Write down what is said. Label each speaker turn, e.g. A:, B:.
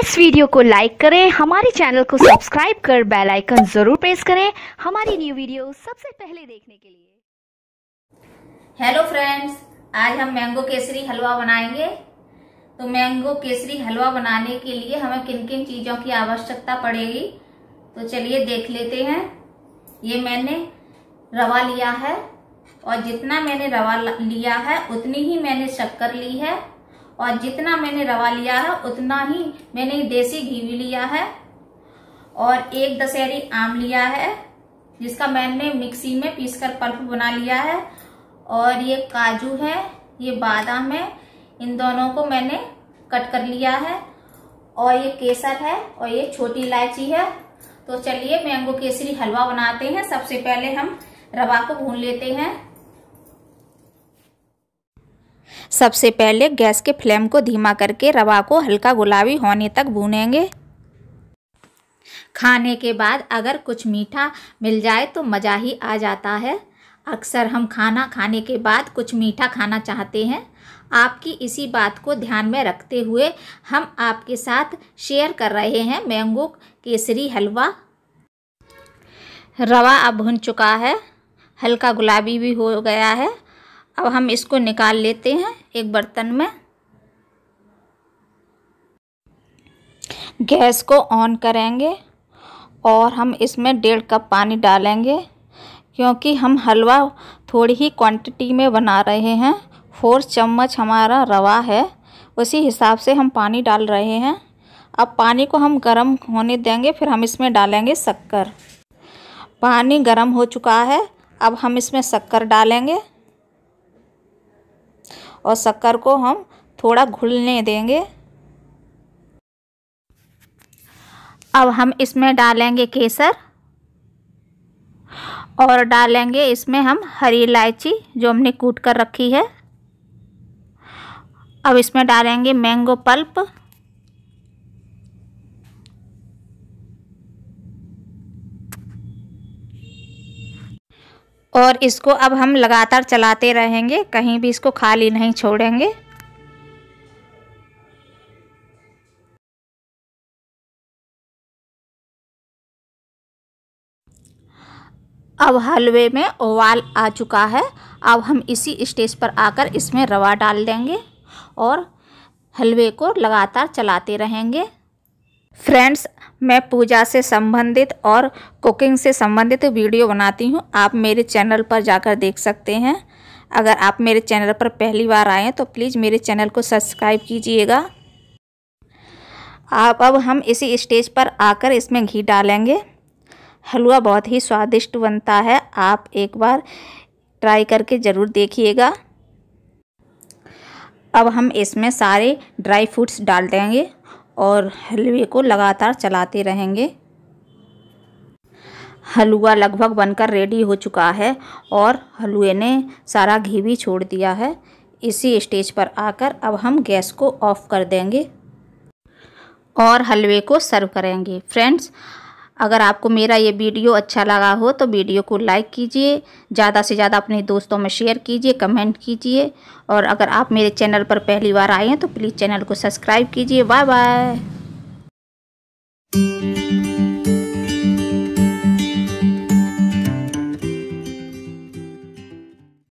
A: इस वीडियो को लाइक करें हमारे चैनल को सब्सक्राइब कर बेल आइकन जरूर प्रेस करें हमारी न्यू वीडियो सबसे पहले देखने के लिए हेलो फ्रेंड्स आज हम मैंगो केसरी हलवा बनाएंगे तो मैंगो केसरी हलवा बनाने के लिए हमें किन किन चीजों की आवश्यकता पड़ेगी तो चलिए देख लेते हैं ये मैंने रवा लिया है और जितना मैंने रवा लिया है उतनी ही मैंने शक्कर ली है और जितना मैंने रवा लिया है उतना ही मैंने देसी घी भी लिया है और एक दशहरी आम लिया है जिसका मैंने मिक्सी में पीसकर पल्प बना लिया है और ये काजू है ये बादाम है इन दोनों को मैंने कट कर लिया है और ये केसर है और ये छोटी इलायची है तो चलिए मैंगो केसरी हलवा बनाते हैं सबसे पहले हम रवा को भून लेते हैं सबसे पहले गैस के फ्लेम को धीमा करके रवा को हल्का गुलाबी होने तक भूनेंगे खाने के बाद अगर कुछ मीठा मिल जाए तो मज़ा ही आ जाता है अक्सर हम खाना खाने के बाद कुछ मीठा खाना चाहते हैं आपकी इसी बात को ध्यान में रखते हुए हम आपके साथ शेयर कर रहे हैं मैंगो केसरी हलवा रवा अब भुन चुका है हल्का गुलाबी भी हो गया है अब हम इसको निकाल लेते हैं एक बर्तन में गैस को ऑन करेंगे और हम इसमें डेढ़ कप पानी डालेंगे क्योंकि हम हलवा थोड़ी ही क्वांटिटी में बना रहे हैं फोर चम्मच हमारा रवा है उसी हिसाब से हम पानी डाल रहे हैं अब पानी को हम गर्म होने देंगे फिर हम इसमें डालेंगे शक्कर पानी गर्म हो चुका है अब हम इसमें शक्कर डालेंगे और शक्कर को हम थोड़ा घुलने देंगे अब हम इसमें डालेंगे केसर और डालेंगे इसमें हम हरी इलायची जो हमने कूट कर रखी है अब इसमें डालेंगे मैंगो पल्प और इसको अब हम लगातार चलाते रहेंगे कहीं भी इसको खाली नहीं छोड़ेंगे अब हलवे में ओवाल आ चुका है अब हम इसी स्टेज पर आकर इसमें रवा डाल देंगे और हलवे को लगातार चलाते रहेंगे फ्रेंड्स मैं पूजा से संबंधित और कुकिंग से संबंधित वीडियो बनाती हूँ आप मेरे चैनल पर जाकर देख सकते हैं अगर आप मेरे चैनल पर पहली बार आए हैं तो प्लीज़ मेरे चैनल को सब्सक्राइब कीजिएगा आप अब हम इसी स्टेज पर आकर इसमें घी डालेंगे हलवा बहुत ही स्वादिष्ट बनता है आप एक बार ट्राई करके ज़रूर देखिएगा अब हम इसमें सारे ड्राई फ्रूट्स डाल देंगे और हलवे को लगातार चलाते रहेंगे हलवा लगभग बनकर रेडी हो चुका है और हलवे ने सारा घी भी छोड़ दिया है इसी स्टेज पर आकर अब हम गैस को ऑफ़ कर देंगे और हलवे को सर्व करेंगे फ्रेंड्स अगर आपको मेरा ये वीडियो अच्छा लगा हो तो वीडियो को लाइक कीजिए ज़्यादा से ज़्यादा अपने दोस्तों में शेयर कीजिए कमेंट कीजिए और अगर आप मेरे चैनल पर पहली बार आए हैं तो प्लीज़ चैनल को सब्सक्राइब कीजिए बाय बाय